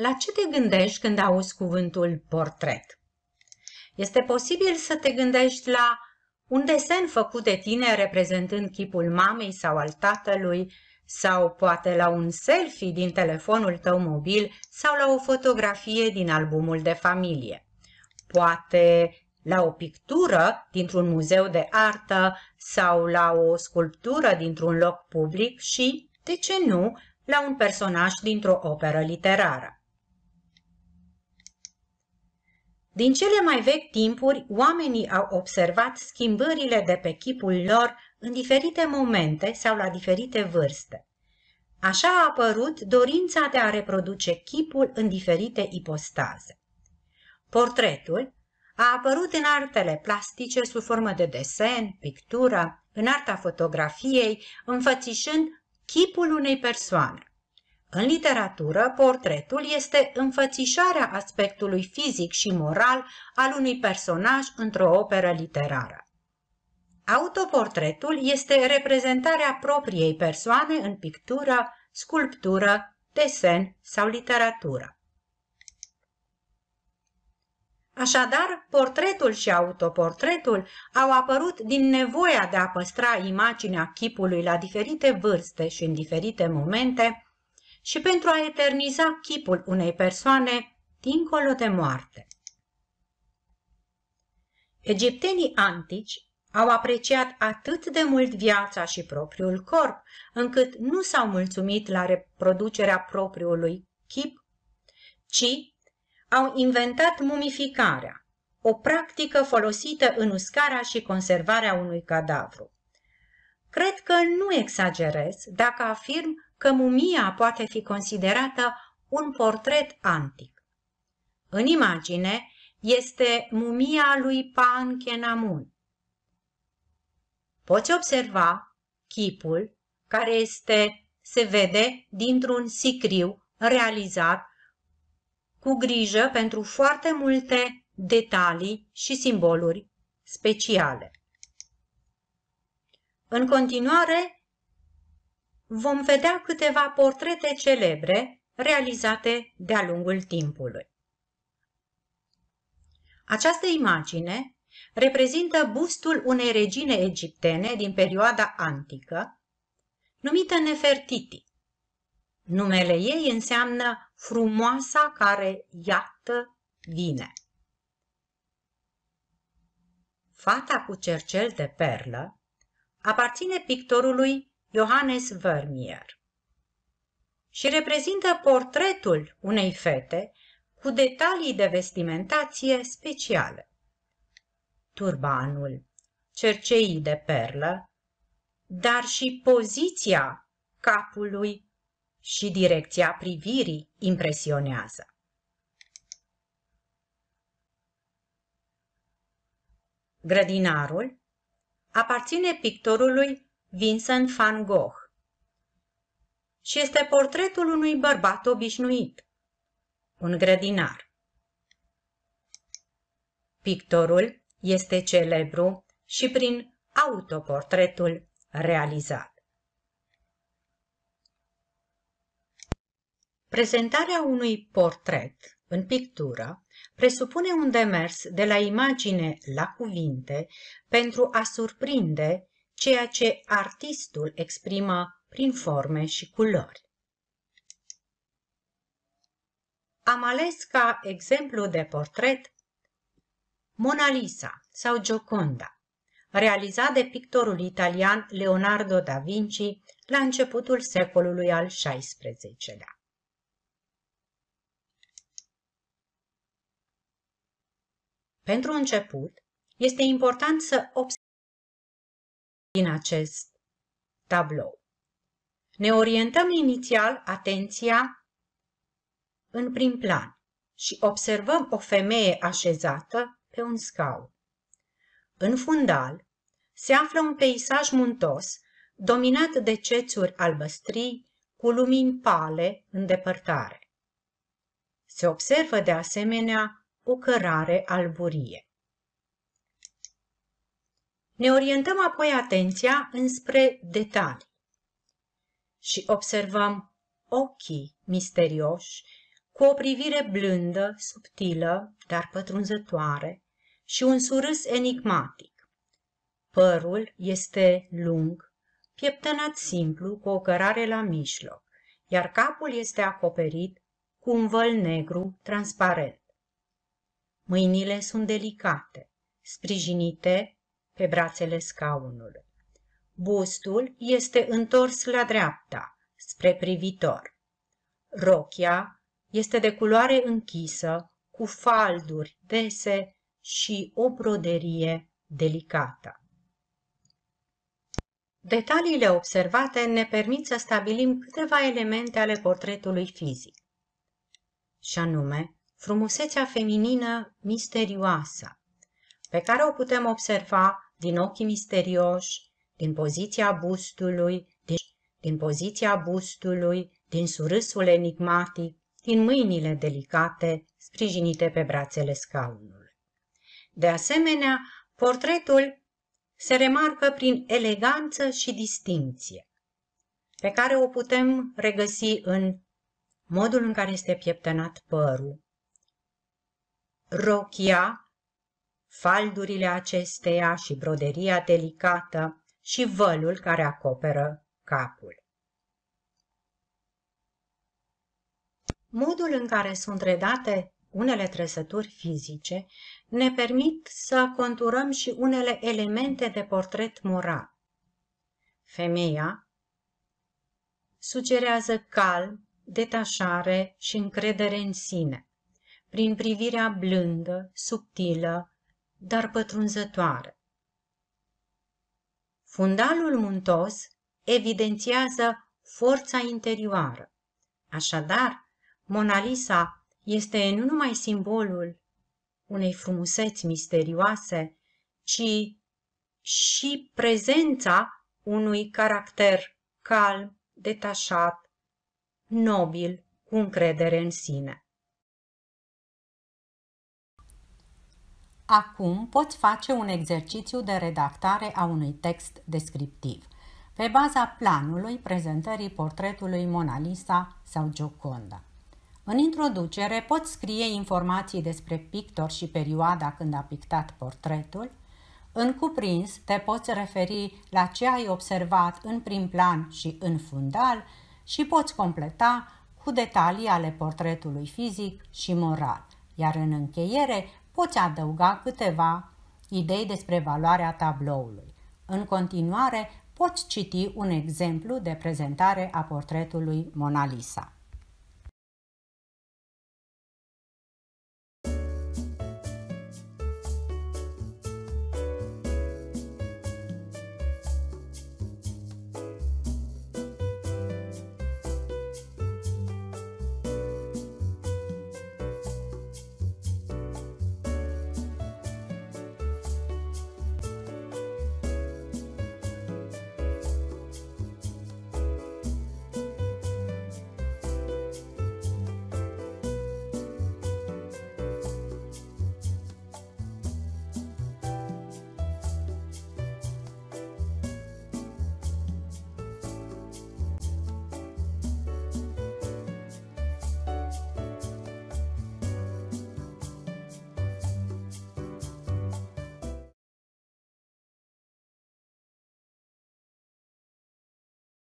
La ce te gândești când auzi cuvântul portret? Este posibil să te gândești la un desen făcut de tine reprezentând chipul mamei sau al tatălui, sau poate la un selfie din telefonul tău mobil sau la o fotografie din albumul de familie. Poate la o pictură dintr-un muzeu de artă sau la o sculptură dintr-un loc public și, de ce nu, la un personaj dintr-o operă literară. Din cele mai vechi timpuri, oamenii au observat schimbările de pe chipul lor în diferite momente sau la diferite vârste. Așa a apărut dorința de a reproduce chipul în diferite ipostaze. Portretul a apărut în artele plastice sub formă de desen, pictură, în arta fotografiei, înfățișând chipul unei persoane. În literatură, portretul este înfățișarea aspectului fizic și moral al unui personaj într-o operă literară. Autoportretul este reprezentarea propriei persoane în pictură, sculptură, desen sau literatură. Așadar, portretul și autoportretul au apărut din nevoia de a păstra imaginea chipului la diferite vârste și în diferite momente, și pentru a eterniza chipul unei persoane dincolo de moarte. Egiptenii antici au apreciat atât de mult viața și propriul corp, încât nu s-au mulțumit la reproducerea propriului chip, ci au inventat mumificarea, o practică folosită în uscarea și conservarea unui cadavru. Cred că nu exagerez dacă afirm că mumia poate fi considerată un portret antic. În imagine este mumia lui Pan Kenamun. Poți observa chipul care este, se vede dintr-un sicriu realizat cu grijă pentru foarte multe detalii și simboluri speciale. În continuare, vom vedea câteva portrete celebre realizate de-a lungul timpului. Această imagine reprezintă bustul unei regine egiptene din perioada antică, numită Nefertiti. Numele ei înseamnă frumoasa care iată vine. Fata cu cercel de perlă aparține pictorului Johannes Vermeer și reprezintă portretul unei fete cu detalii de vestimentație speciale. Turbanul, cerceii de perlă, dar și poziția capului și direcția privirii impresionează. Grădinarul aparține pictorului Vincent van Gogh și este portretul unui bărbat obișnuit, un grădinar. Pictorul este celebru și prin autoportretul realizat. Prezentarea unui portret în pictură presupune un demers de la imagine la cuvinte pentru a surprinde ceea ce artistul exprimă prin forme și culori. Am ales ca exemplu de portret Mona Lisa sau Gioconda, realizat de pictorul italian Leonardo da Vinci la începutul secolului al XVI-lea. Pentru început, este important să observăm din acest tablou. Ne orientăm inițial atenția în prim plan și observăm o femeie așezată pe un scaun. În fundal se află un peisaj muntos dominat de cețuri albăstrii cu lumini pale în depărtare. Se observă de asemenea o cărare alburie. Ne orientăm apoi atenția înspre detalii și observăm ochii misterioși cu o privire blândă, subtilă, dar pătrunzătoare și un surâs enigmatic. Părul este lung, pieptănat simplu, cu o cărare la mijloc, iar capul este acoperit cu un văl negru transparent. Mâinile sunt delicate, sprijinite pe brațele scaunului. Bustul este întors la dreapta, spre privitor. Rochia este de culoare închisă, cu falduri dese și o broderie delicată. Detaliile observate ne permit să stabilim câteva elemente ale portretului fizic, și anume frumusețea feminină misterioasă, pe care o putem observa din ochii misterioși, din poziția bustului, din, din poziția bustului, din surâsul enigmatic, din mâinile delicate sprijinite pe brațele scaunului. De asemenea, portretul se remarcă prin eleganță și distinție, pe care o putem regăsi în modul în care este pieptănat părul, rochia, faldurile acesteia și broderia delicată și vălul care acoperă capul. Modul în care sunt redate unele trăsături fizice ne permit să conturăm și unele elemente de portret moral. Femeia sugerează calm, detașare și încredere în sine prin privirea blândă, subtilă, dar pătrunzătoare. Fundalul muntos evidențiază forța interioară. Așadar, Mona Lisa este nu numai simbolul unei frumuseți misterioase, ci și prezența unui caracter calm, detașat, nobil, cu încredere în sine. Acum poți face un exercițiu de redactare a unui text descriptiv, pe baza planului prezentării portretului Mona Lisa sau Gioconda. În introducere poți scrie informații despre pictor și perioada când a pictat portretul, în cuprins te poți referi la ce ai observat în prim plan și în fundal și poți completa cu detalii ale portretului fizic și moral, iar în încheiere poți adăuga câteva idei despre valoarea tabloului. În continuare, poți citi un exemplu de prezentare a portretului Mona Lisa.